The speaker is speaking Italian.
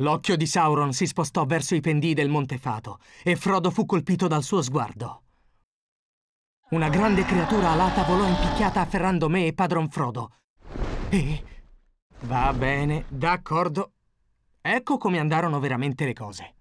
L'occhio di Sauron si spostò verso i pendii del Monte Fato e Frodo fu colpito dal suo sguardo. Una grande creatura alata volò in picchiata afferrando me e padron Frodo. E... Va bene, d'accordo. Ecco come andarono veramente le cose.